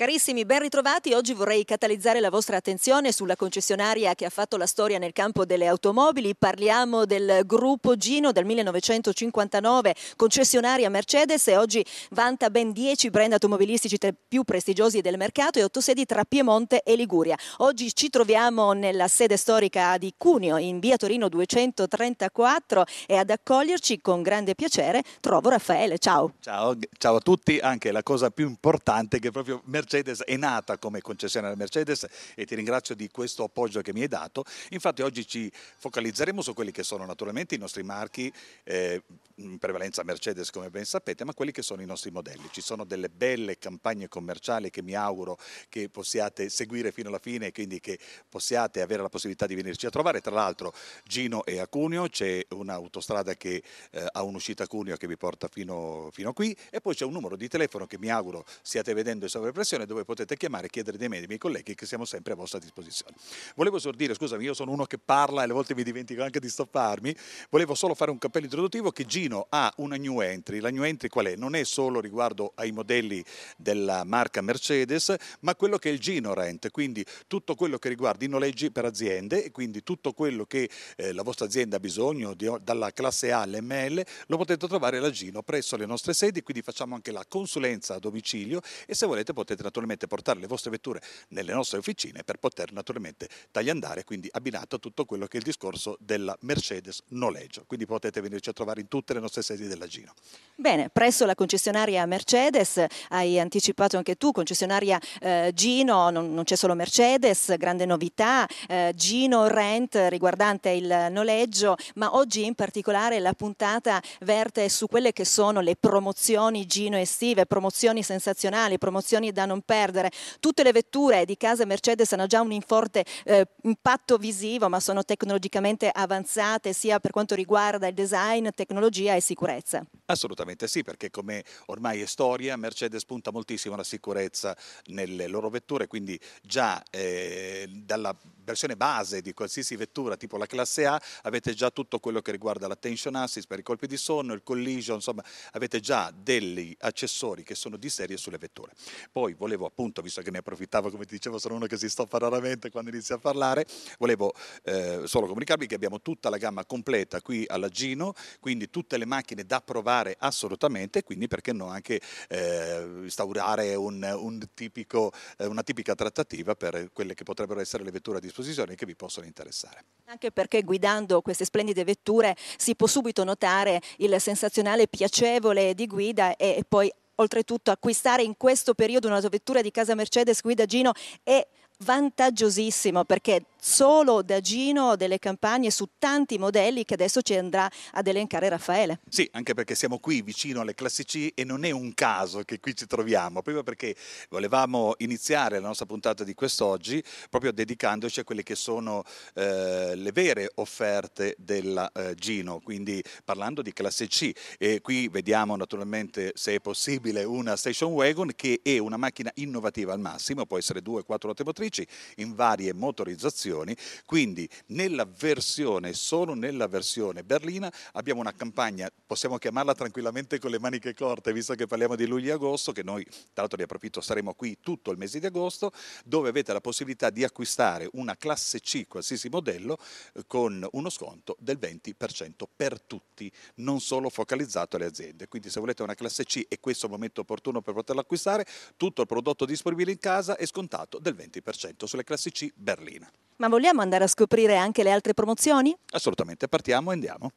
Carissimi, ben ritrovati. Oggi vorrei catalizzare la vostra attenzione sulla concessionaria che ha fatto la storia nel campo delle automobili. Parliamo del gruppo Gino dal 1959, concessionaria Mercedes e oggi vanta ben 10 brand automobilistici tra i più prestigiosi del mercato e 8 sedi tra Piemonte e Liguria. Oggi ci troviamo nella sede storica di Cuneo in via Torino 234 e ad accoglierci con grande piacere trovo Raffaele. Ciao. Ciao, ciao a tutti. Anche la cosa più importante che proprio Mercedes Mercedes è nata come concessionaria Mercedes e ti ringrazio di questo appoggio che mi hai dato. Infatti oggi ci focalizzeremo su quelli che sono naturalmente i nostri marchi, eh, in prevalenza Mercedes come ben sapete, ma quelli che sono i nostri modelli. Ci sono delle belle campagne commerciali che mi auguro che possiate seguire fino alla fine e quindi che possiate avere la possibilità di venirci a trovare. Tra l'altro Gino è a Cuneo, c'è un'autostrada che eh, ha un'uscita a Cuneo che vi porta fino, fino qui e poi c'è un numero di telefono che mi auguro stiate vedendo in sovraimpressione redazione dove potete chiamare e chiedere dei mail ai miei colleghi che siamo sempre a vostra disposizione. Volevo solo dire, scusami, io sono uno che parla e alle volte mi dimentico anche di stopparmi, volevo solo fare un cappello introduttivo che Gino ha una new entry, la new entry qual è? Non è solo riguardo ai modelli della marca Mercedes, ma quello che è il Gino Rent, quindi tutto quello che riguarda i noleggi per aziende e quindi tutto quello che eh, la vostra azienda ha bisogno di, dalla classe A all'ML lo potete trovare alla Gino presso le nostre sedi, quindi facciamo anche la consulenza a domicilio e se volete potete potete naturalmente portare le vostre vetture nelle nostre officine per poter naturalmente tagliandare, quindi abbinato a tutto quello che è il discorso della Mercedes noleggio. Quindi potete venirci a trovare in tutte le nostre sedi della Gino. Bene, presso la concessionaria Mercedes, hai anticipato anche tu, concessionaria eh, Gino, non, non c'è solo Mercedes, grande novità, eh, Gino Rent riguardante il noleggio, ma oggi in particolare la puntata verte su quelle che sono le promozioni Gino estive, promozioni sensazionali, promozioni da non perdere. Tutte le vetture di casa Mercedes hanno già un forte eh, impatto visivo, ma sono tecnologicamente avanzate sia per quanto riguarda il design, tecnologia e sicurezza. Assolutamente sì, perché come ormai è storia, Mercedes punta moltissimo alla sicurezza nelle loro vetture, quindi già eh, dalla versione base di qualsiasi vettura, tipo la classe A, avete già tutto quello che riguarda la tension assist per i colpi di sonno, il collision, insomma, avete già degli accessori che sono di serie sulle vetture. Poi volevo appunto, visto che ne approfittavo, come ti dicevo, sono uno che si stoppa raramente quando inizia a parlare, volevo eh, solo comunicarvi che abbiamo tutta la gamma completa qui alla Gino, quindi tutte le macchine da provare assolutamente, quindi perché no anche eh, instaurare un, un tipico, eh, una tipica trattativa per quelle che potrebbero essere le vetture a disposizione escursioni che vi possono interessare. Anche perché guidando queste splendide vetture si può subito notare il sensazionale piacevole di guida e poi oltretutto acquistare in questo periodo un'autovettura di casa Mercedes guida Gino è vantaggiosissimo perché solo da Gino delle campagne su tanti modelli che adesso ci andrà ad elencare Raffaele. Sì, anche perché siamo qui vicino alle classici e non è un caso che qui ci troviamo, proprio perché volevamo iniziare la nostra puntata di quest'oggi proprio dedicandoci a quelle che sono eh, le vere offerte della eh, Gino, quindi parlando di classe C e qui vediamo naturalmente se è possibile una station wagon che è una macchina innovativa al massimo, può essere due, quattro lotte motrici in varie motorizzazioni versioni, quindi nella versione, solo nella versione berlina abbiamo una campagna, possiamo chiamarla tranquillamente con le maniche corte, visto che parliamo di luglio e agosto, che noi tra l'altro ne approfitto, saremo qui tutto il mese di agosto, dove avete la possibilità di acquistare una classe C, qualsiasi modello, eh, con uno sconto del 20% per tutti, non solo focalizzato alle aziende. Quindi se volete una classe C e questo è il momento opportuno per poterla acquistare, tutto il prodotto disponibile in casa è scontato del 20% sulle classi C berlina. Ma vogliamo andare a scoprire anche le altre promozioni? Assolutamente, partiamo e andiamo.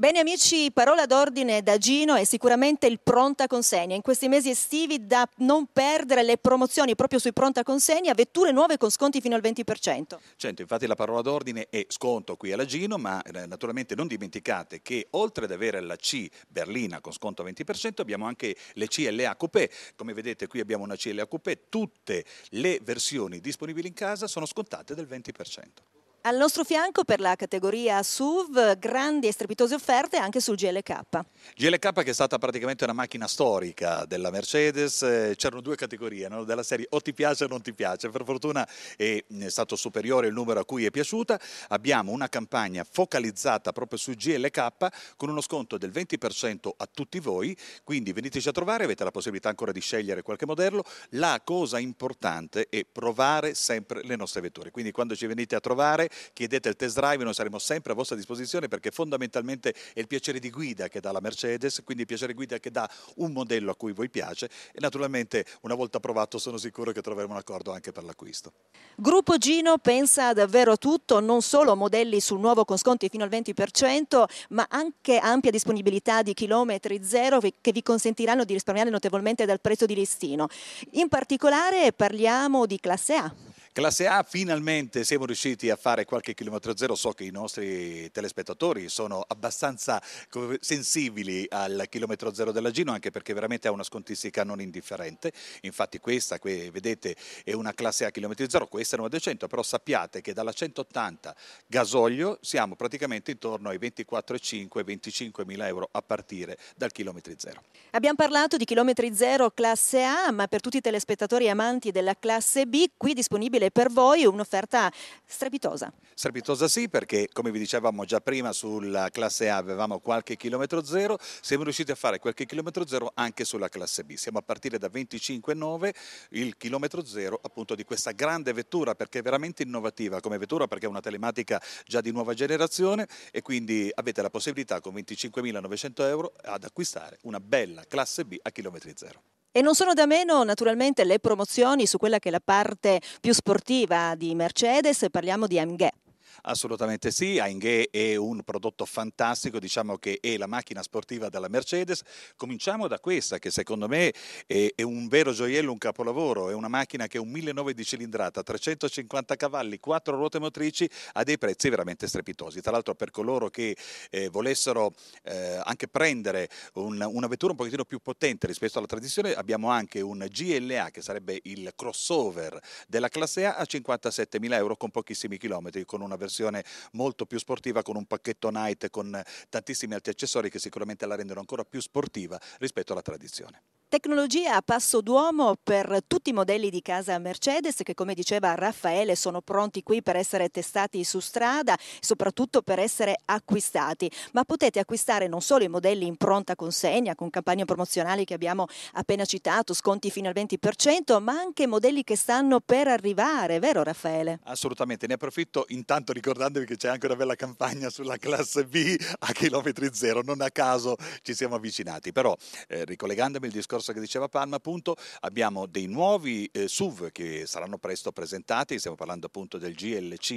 Bene amici, parola d'ordine da Gino è sicuramente il pronta consegna. In questi mesi estivi da non perdere le promozioni proprio sui pronta consegna, vetture nuove con sconti fino al 20%. Certo, infatti la parola d'ordine è sconto qui alla Gino, ma eh, naturalmente non dimenticate che oltre ad avere la C Berlina con sconto 20%, abbiamo anche le CLA Coupé. Come vedete qui abbiamo una CLA Coupé, tutte le versioni disponibili in casa sono scontate del 20%. Al nostro fianco per la categoria SUV grandi e strepitose offerte anche sul GLK. GLK che è stata praticamente una macchina storica della Mercedes, eh, c'erano due categorie no? della serie o ti piace o non ti piace, per fortuna è stato superiore il numero a cui è piaciuta, abbiamo una campagna focalizzata proprio su GLK con uno sconto del 20% a tutti voi, quindi veniteci a trovare, avete la possibilità ancora di scegliere qualche modello, la cosa importante è provare sempre le nostre vetture, quindi quando ci venite a trovare chiedete il test drive, noi saremo sempre a vostra disposizione perché fondamentalmente è il piacere di guida che dà la Mercedes, quindi il piacere di guida che dà un modello a cui voi piace e naturalmente una volta provato sono sicuro che troveremo un accordo anche per l'acquisto. Gruppo Gino pensa davvero a tutto, non solo modelli sul nuovo con sconti fino al 20%, ma anche ampia disponibilità di chilometri zero che vi consentiranno di risparmiare notevolmente dal prezzo di listino. In particolare parliamo di classe A. Classe A finalmente siamo riusciti a fare qualche chilometro zero, so che i nostri telespettatori sono abbastanza sensibili al chilometro zero della Gino anche perché veramente ha una scontistica non indifferente, infatti questa che vedete è una classe A chilometri zero, questa è una 200, però sappiate che dalla 180 gasolio siamo praticamente intorno ai 24,5-25 mila euro a partire dal chilometro zero. Abbiamo parlato di chilometri zero classe A ma per tutti i telespettatori amanti della classe B qui disponibile disponibile per voi un'offerta strepitosa. Strepitosa sì, perché come vi dicevamo già prima sulla classe A avevamo qualche chilometro zero, siamo riusciti a fare qualche chilometro zero anche sulla classe B. Siamo a partire da 25,9 il chilometro zero appunto di questa grande vettura perché è veramente innovativa come vettura perché è una telematica già di nuova generazione e quindi avete la possibilità con 25.900 euro ad acquistare una bella classe B a chilometri zero. E non sono da meno naturalmente le promozioni su quella che è la parte più sportiva di Mercedes, parliamo di MG. Assolutamente sì, Ainghé è un prodotto fantastico, diciamo che è la macchina sportiva della Mercedes. Cominciamo da questa che secondo me è, è un vero gioiello, un capolavoro, è una macchina che è un 1.900 di cilindrata, 350 cavalli, 4 ruote motrici a dei prezzi veramente strepitosi. Tra l'altro per coloro che eh, volessero eh, anche prendere un, una vettura un pochettino più potente rispetto alla tradizione abbiamo anche un GLA che sarebbe il crossover della classe A a 57.000 euro con pochissimi chilometri con una versione versione molto più sportiva con un pacchetto night con tantissimi altri accessori che sicuramente la rendono ancora più sportiva rispetto alla tradizione. Tecnologia a passo d'uomo per tutti i modelli di casa Mercedes che come diceva Raffaele sono pronti qui per essere testati su strada, soprattutto per essere acquistati, ma potete acquistare non solo i modelli in pronta consegna con campagne promozionali che abbiamo appena citato, sconti fino al 20%, ma anche modelli che stanno per arrivare, vero Raffaele? Assolutamente, ne approfitto intanto ricordandovi che c'è anche una bella campagna sulla classe B a chilometri zero, non a caso ci siamo avvicinati, però eh, ricollegandomi al discorso discorso che diceva Palma, appunto, abbiamo dei nuovi eh, SUV che saranno presto presentati, stiamo parlando appunto del GLC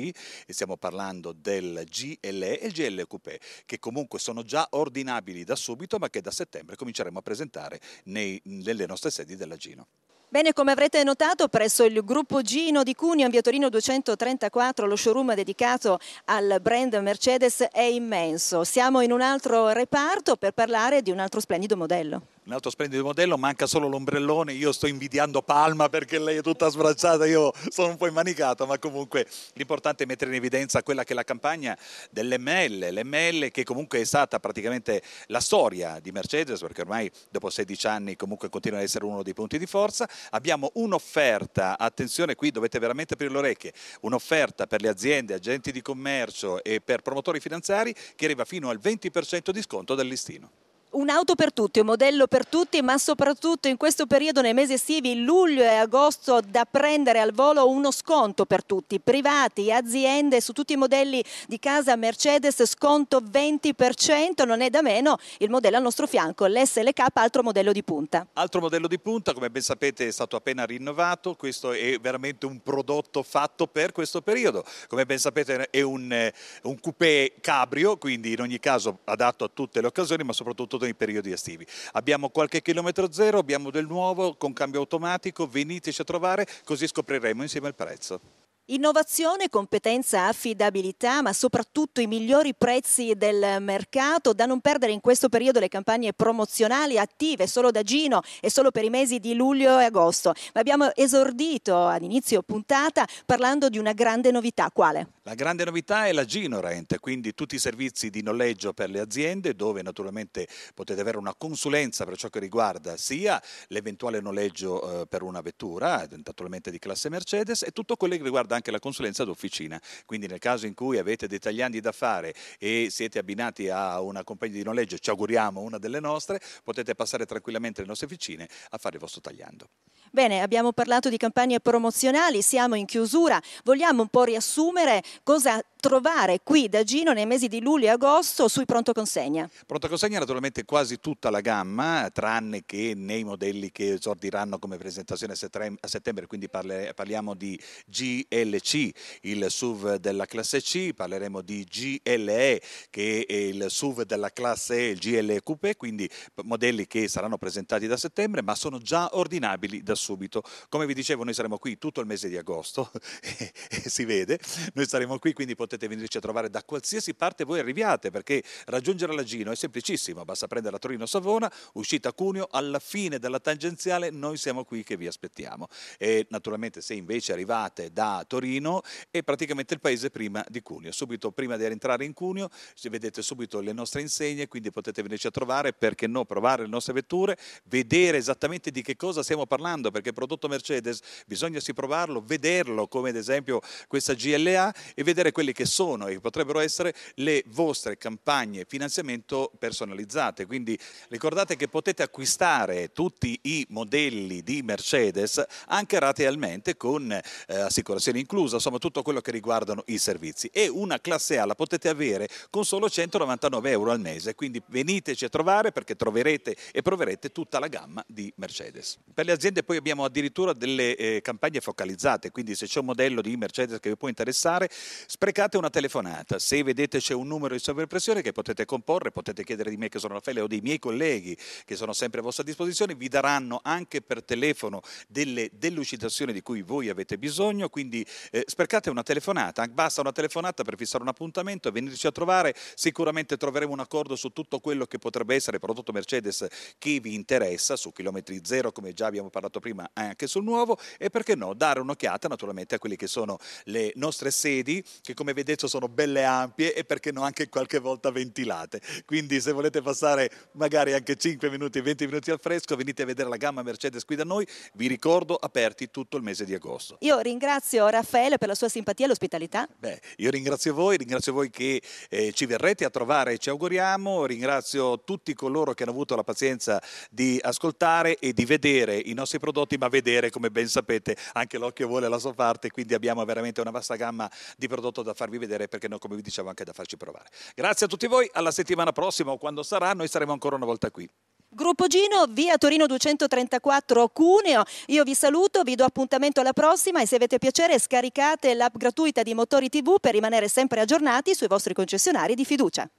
e stiamo parlando del GLE e il GL Coupé, che comunque sono già ordinabili da subito, ma che da settembre cominceremo a presentare nei, nelle nostre sedi della Gino. Bene, come avrete notato, presso il gruppo Gino di Cuneo, in via Torino 234, lo showroom dedicato al brand Mercedes è immenso. Siamo in un altro reparto per parlare di un altro splendido modello un altro splendido modello, manca solo l'ombrellone, io sto invidiando Palma perché lei è tutta sbracciata, io sono un po' immanicato, ma comunque l'importante è mettere in evidenza quella che è la campagna dell'ML, l'ML che comunque è stata praticamente la storia di Mercedes, perché ormai dopo 16 anni comunque continua ad essere uno dei punti di forza, abbiamo un'offerta, attenzione qui dovete veramente aprire le orecchie, un'offerta per le aziende, agenti di commercio e per promotori finanziari che arriva fino al 20% di sconto dal listino. Un'auto per tutti, un modello per tutti, ma soprattutto in questo periodo, nei mesi estivi, luglio e agosto, da prendere al volo uno sconto per tutti, privati, aziende, su tutti i modelli di casa Mercedes, sconto 20%, non è da meno il modello al nostro fianco, l'SLK, altro modello di punta. Altro modello di punta, come ben sapete, è stato appena rinnovato, questo è veramente un prodotto fatto per questo periodo. Come ben sapete è un, eh, un coupé cabrio, quindi in ogni caso adatto a tutte le occasioni, ma soprattutto soprattutto nei periodi estivi. Abbiamo qualche chilometro zero, abbiamo del nuovo con cambio automatico, veniteci a trovare così scopriremo insieme il prezzo. Innovazione, competenza, affidabilità, ma soprattutto i migliori prezzi del mercato. Da non perdere in questo periodo le campagne promozionali attive solo da Gino e solo per i mesi di luglio e agosto. Ma abbiamo esordito ad inizio puntata parlando di una grande novità. Quale? La grande novità è la Gino Rent, quindi tutti i servizi di noleggio per le aziende, dove naturalmente potete avere una consulenza per ciò che riguarda sia l'eventuale noleggio eh, per una vettura, naturalmente di classe Mercedes, e tutto quello che riguarda anche anche la consulenza d'officina. Quindi nel caso in cui avete dei tagliandi da fare e siete abbinati a una compagnia di noleggio, ci auguriamo una delle nostre, potete passare tranquillamente alle nostre officine a fare il vostro tagliando. Bene, abbiamo parlato di campagne promozionali, siamo in chiusura, vogliamo un po' riassumere cosa trovare qui da Gino nei mesi di luglio e agosto sui pronto consegna. Pronto consegna naturalmente quasi tutta la gamma, tranne che nei modelli che esordiranno come presentazione a settembre, quindi parliamo di G GLC, il SUV della classe C, parleremo di GLE che è il SUV della classe E, il GLE Coupé, quindi modelli che saranno presentati da settembre ma sono già ordinabili da subito. Come vi dicevo noi saremo qui tutto il mese di agosto, si vede, noi saremo qui quindi potete venirci a trovare da qualsiasi parte voi arriviate perché raggiungere la Gino è semplicissimo, basta prendere la Torino-Savona, uscita Cuneo, alla fine della tangenziale noi siamo qui che vi aspettiamo. E naturalmente se invece arrivate da Torino e praticamente il paese prima di Cuneo. Subito prima di rientrare in Cuneo vedete subito le nostre insegne, quindi potete venirci a trovare, perché no, provare le nostre vetture, vedere esattamente di che cosa stiamo parlando, perché il prodotto Mercedes bisogna sì provarlo, vederlo come ad esempio questa GLA e vedere quelle che sono e potrebbero essere le vostre campagne finanziamento personalizzate. Quindi ricordate che potete acquistare tutti i modelli di Mercedes anche ratealmente con eh, assicurazioni inclusa, insomma tutto quello che riguardano i servizi e una classe A la potete avere con solo 199 euro al mese, quindi veniteci a trovare perché troverete e proverete tutta la gamma di Mercedes. Per le aziende poi abbiamo addirittura delle eh, campagne focalizzate, quindi se c'è un modello di Mercedes che vi può interessare, sprecate una telefonata, se vedete c'è un numero di sovrappressione che potete comporre, potete chiedere di me che sono Raffaele o dei miei colleghi che sono sempre a vostra disposizione, vi daranno anche per telefono delle delucidazioni di cui voi avete bisogno, quindi eh, spercate una telefonata, basta una telefonata per fissare un appuntamento e venirci a trovare, sicuramente troveremo un accordo su tutto quello che potrebbe essere prodotto Mercedes che vi interessa, su chilometri zero come già abbiamo parlato prima anche sul nuovo e perché no dare un'occhiata naturalmente a quelle che sono le nostre sedi che come vedete sono belle ampie e perché no anche qualche volta ventilate, quindi se volete passare magari anche 5 minuti, 20 minuti al fresco venite a vedere la gamma Mercedes qui da noi, vi ricordo aperti tutto il mese di agosto. Io ringrazio ora... Raffaele per la sua simpatia e l'ospitalità. Beh, io ringrazio voi, ringrazio voi che eh, ci verrete a trovare, ci auguriamo, ringrazio tutti coloro che hanno avuto la pazienza di ascoltare e di vedere i nostri prodotti, ma vedere, come ben sapete, anche l'occhio vuole la sua parte, quindi abbiamo veramente una vasta gamma di prodotto da farvi vedere perché noi, come vi dicevo, anche da farci provare. Grazie a tutti voi, alla settimana prossima o quando sarà, noi saremo ancora una volta qui. Gruppo Gino, via Torino 234 Cuneo. Io vi saluto, vi do appuntamento alla prossima e se avete piacere scaricate l'app gratuita di Motori TV per rimanere sempre aggiornati sui vostri concessionari di fiducia.